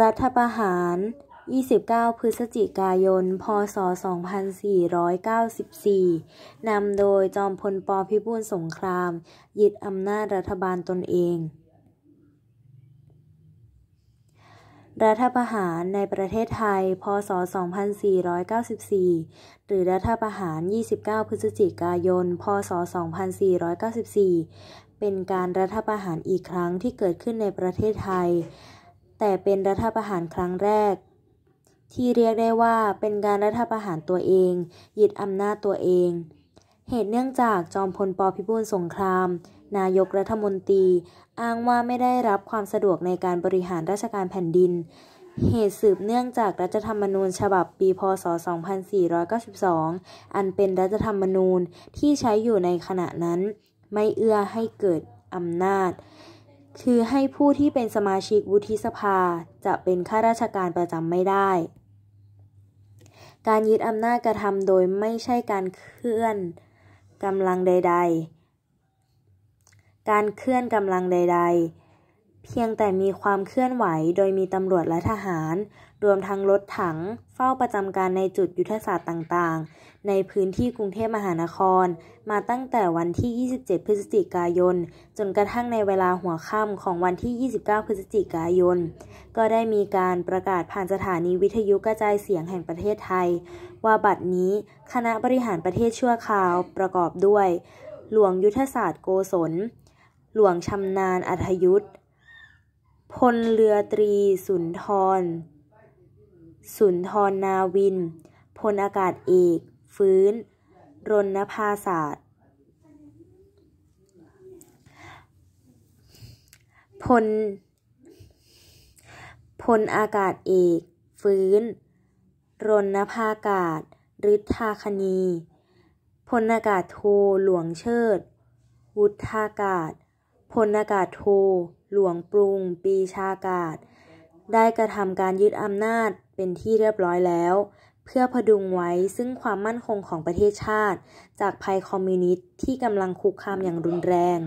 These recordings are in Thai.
รัฐประหาร 29 พฤศจิกายน พศ 2494 นำโดยจอมพล ปพิบูลสงคราม ยึดอำนาจรัฐบาลตนเอง รัฐประหารในประเทศไทย พศ 2494 หรือรัฐประหาร 29 พฤศจิกายน พศ 2494 เป็นการรัฐประหารอีกครั้งที่เกิดขึ้นในประเทศไทยแต่เป็นรัฐประหารครั้งแรก ที่เรียกได้ว่าเป็นการรัฐประหารตัวเองยึดอำนาจตัวเอง เหตุเนื่องจากจอมพลปพิบูลสงคราม นายกรัฐมนตรี อ้างว่าไม่ได้รับความสะดวกในการบริหารราชการแผ่นดิน เหตุสืบเนื่องจากรัฐธรรมนูญฉบับปีพศ 2492 อันเป็นรัฐธรรมนูญที่ใช้อยู่ในขณะนั้น ไม่เอื้อให้เกิดอำนาจคือให้ผู้ที่เป็นสมาชิกวุฒิสภาจะเป็นข้าราชการประจำไม่ได้ การยึดอำนาจกระทำโดยไม่ใช่การเคลื่อนกำลังใดๆ การเคลื่อนกำลังใด ๆ เพียงแต่มีความเคลื่อนไหวโดยมีตำรวจและทหารรวมทั้งรถถังเฝ้าประจำการในจุดยุทธศาสตร์ต่าง ๆ ในพื้นที่กรุงเทพมหานคร มาตั้งแต่วันที่ 27 พฤศจิกายน จนกระทั่งในเวลาหัวค่ำของวันที่ 29 พฤศจิกายน ก็ได้มีการประกาศผ่านสถานีวิทยุกระจายเสียงแห่งประเทศไทย ว่าบัดนี้คณะบริหารประเทศชั่วคราวประกอบด้วย หลวงยุทธศาสตร์โกศล หลวงชำนาญอัธยุทธพลเรือตรี สุนทรสุนทรนาวิน พลอากาศเอกฟื้น รณภาศาสตร์พล พลอากาศเอกฟื้น รณภากาศ ฤทธาคณีพลอากาศโทหลวงเชิด วุฒากาศ พลอากาศโทหลวงปรุงปีชากาศ ได้กระทำการยึดอำนาจเป็นที่เรียบร้อยแล้ว เพื่อพดุงไว้ซึ่งความมั่นคงของประเทศชาติ จากภัยคอมมิวนิสต์ที่กำลังคุกคามอย่างรุนแรง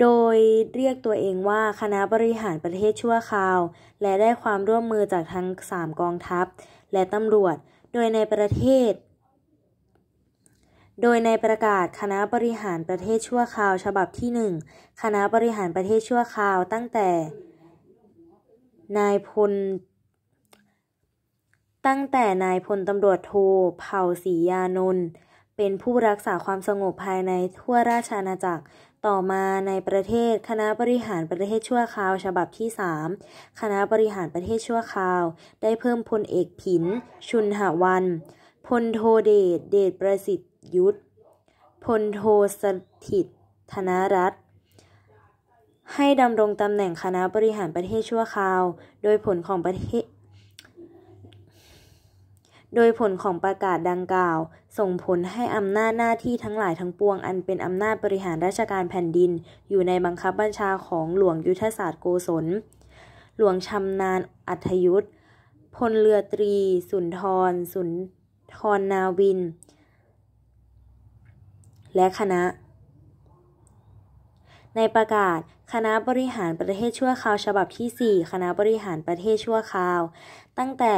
โดยเรียกตัวเองว่าคณะบริหารประเทศชั่วคราว และได้ความร่วมมือจากทั้ง 3 กองทัพ และตำรวจ โดยในประเทศ โดยในประกาศคณะบริหารประเทศชั่วคราว ฉบับที่ 1 คณะบริหารประเทศชั่วคราวตั้งแต่นายพล ตั้งแต่นายพลตำรวจโท เผ่าศรียานนท์เป็นผู้รักษาความสงบภายในทั่วราชอาณาจักร ต่อมาในประเทศคณะบริหารประเทศชั่วคราว ฉบับที่3คณะบริหารประเทศชั่วคราว ได้เพิ่มพลเอกผิน ชุนหวันพลโทเดชเดชประสิทธิ์ยุทธพลโทสถิตธนรัตน์ให้ดำรงตำแหน่งคณะบริหารประเทศชั่วคราว โดยผลของประเทศ โดยผลของประกาศดังกล่าวส่งผลให้อำนาจหน้าที่ทั้งหลายทั้งปวงอันเป็นอำนาจบริหารราชการแผ่นดิน อยู่ในบังคับบัญชาของหลวงยุทธศาสตร์โกศลหลวงชำนานอัธยุทธ พลเรือตรี สุนทรสุนทรนาวิน และคณะในประกาศ คณะบริหารประเทศชั่วคราว ฉบับที่ 4 คณะบริหารประเทศชั่วคราว ตั้งแต่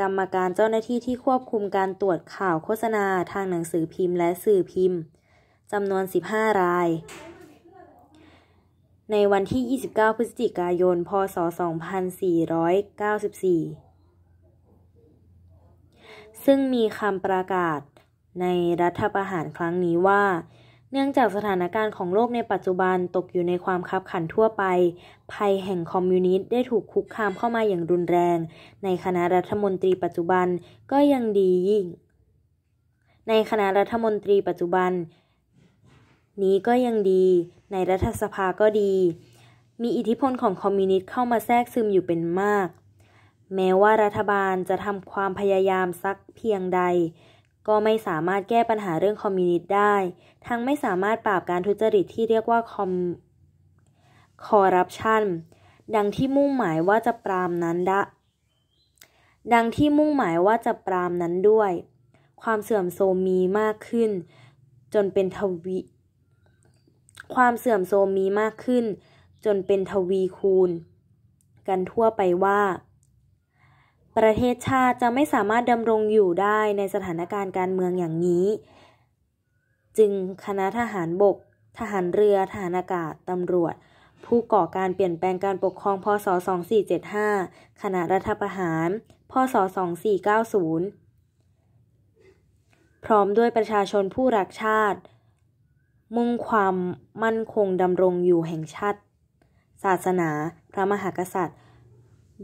กรรมการเจ้าหน้าที่ที่ควบคุมการตรวจข่าวโฆษณาทางหนังสือพิมพ์และสื่อพิมพ์จำนวน 15 ราย ในวันที่ 29 พฤศจิกายน พศ 2494 ซึ่งมีคำประกาศในรัฐประหารครั้งนี้ว่าเนื่องจากสถานการณ์ของโลกในปัจจุบันตกอยู่ในความคับขันทั่วไปภัยแห่งคอมมิวนิสต์ได้ถูกคุกคามเข้ามาอย่างรุนแรง ในคณะรัฐมนตรีปัจจุบันก็ยังดียิ่ง ในคณะรัฐมนตรีปัจจุบัน นี้ก็ยังดี ในรัฐสภาก็ดี มีอิทธิพลของคอมมิวนิสต์เข้ามาแทรกซึมอยู่เป็นมาก แม้ว่ารัฐบาลจะทำความพยายามสักเพียงใดก็ไม่สามารถแก้ปัญหาเรื่องคอมมิวนิสต์ได้ ทั้งไม่สามารถปราบการทุจริตที่เรียกว่าคอมคอร์รัปชัน ดังที่มุ่งหมายว่าจะปรามนั้นดะดังที่มุ่งหมายว่าจะปรามนั้นด้วย ความเสื่อมโทรมมีมากขึ้น จนเป็นทวี ความเสื่อมโทรมมีมากขึ้น จนเป็นทวีคูณ กันทั่วไปว่าประเทศชาติจะไม่สามารถดำรงอยู่ได้ในสถานการณ์การเมืองอย่างนี้ จึงคณะทหารบก ทหารเรือทหารอากาศ ตำรวจ ผู้ก่อการเปลี่ยนแปลงการปกครองพศ2475คณะรัฐประหารพศ2490พร้อมด้วยประชาชนผู้รักชาติ มุ่งความมั่นคงดำรงอยู่แห่งชาติศาสนา พระมหากษัตริย์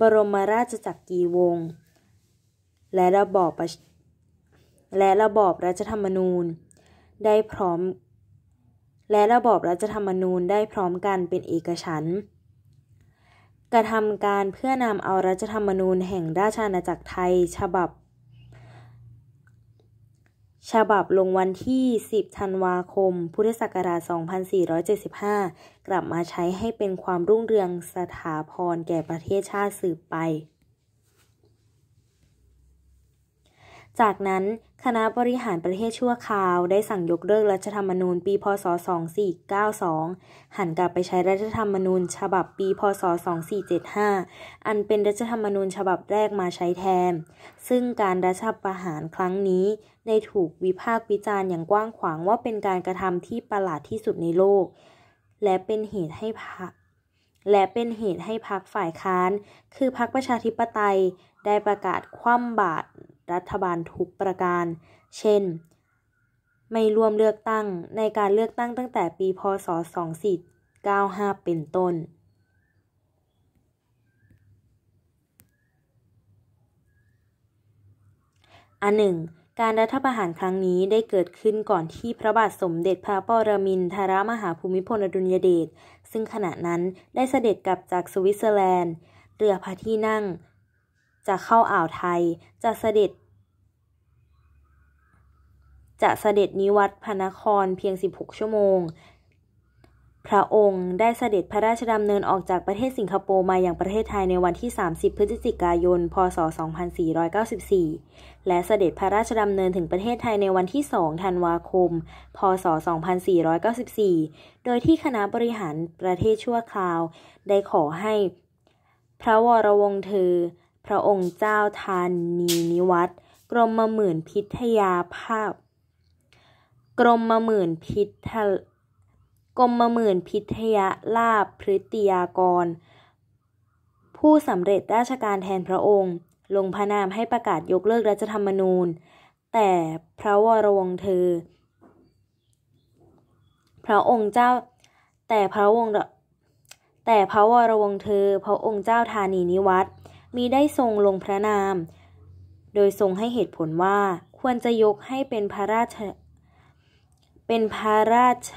บรมราชจักรีวงศ์และระบอบและระบอบรัฐธรรมนูญได้พร้อม และระบอบรัฐธรรมนูญได้พร้อมกันเป็นเอกฉันท์กระทำการเพื่อนำเอารัฐธรรมนูญแห่งราชอาณาจักรไทย ฉบับฉบับลงวันที่ 10 ธันวาคม พุทธศักราช 2475 กลับมาใช้ให้เป็นความรุ่งเรืองสถาพรแก่ประเทศชาติสืบไป จากนั้นคณะบริหารประเทศชั่วคราว ได้สั่งยกเลิกรัฐธรรมนูญปีพศ 2492 หันกลับไปใช้รัฐธรรมนูญฉบับปีพศ 2475 อันเป็นรัฐธรรมนูญฉบับแรกมาใช้แทน ซึ่งการรัฐประหารครั้งนี้ได้ถูกวิพากษ์วิจารณ์อย่างกว้างขวางว่าเป็นการกระทำที่ประหลาดที่สุดในโลก และเป็นเหตุให้พรรคและเป็นเหตุให้พรรคฝ่ายค้าน คือพรรคประชาธิปไตยได้ประกาศคว่ำบาตรรัฐบาลทุกประการ เช่น ไม่รวมเลือกตั้งในการเลือกตั้งตั้งแต่ปีพศ2495เป็นต้น อันหนึ่ง การรัฐประหารครั้งนี้ได้เกิดขึ้นก่อนที่พระบาทสมเด็จพระปรมินทรมหาภูมิพลอดุลยเดช ซึ่งขณะนั้นได้เสด็จกลับจากสวิตเซอร์แลนด์ เรือพระที่นั่งจะเข้าอ่าวไทย จะเสด็จ จะเสด็จนิวัตพนคร เพียง 16 ชั่วโมง พระองค์ได้เสด็จพระราชดำเนินออกจากประเทศสิงคโปร์มาอย่างประเทศไทยในวันที่ 30 พฤศจิกายน พศ 2494 และเสด็จพระราชดำเนินถึงประเทศไทยในวันที่2ธันวาคม พศ 2494 โดยที่คณะบริหารประเทศชั่วคราวได้ขอให้พระวรวงศ์เธอพระองค์เจ้าทานนีนิวัตรกรมหมื่นพิทยาภาพ กรมหมื่นพิทกรมหมื่นพิทยาลาภพฤติยากร ผู้สำเร็จราชการแทนพระองค์ ลงพระนามให้ประกาศยกเลิกรัฐธรรมนูญ แต่พระวรวงเธอ พระองค์เจ้า แต่พระวงแต่พระวรวงเธอ พระองค์เจ้าธานีนิวัตรมีได้ทรงลงพระนาม โดยทรงให้เหตุผลว่าควรจะยกให้เป็นพระราช เป็นพระราช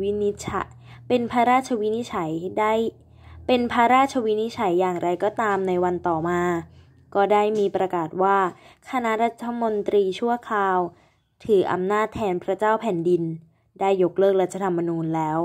วินิจฉัย เป็นพระราชวินิจฉัยได้ เป็นพระราชวินิจฉัยอย่างไรก็ตามในวันต่อมา ก็ได้มีประกาศว่า คณะรัฐมนตรีชั่วคราว ถืออำนาจแทนพระเจ้าแผ่นดิน ได้ยกเลิกรัฐธรรมนูญแล้ว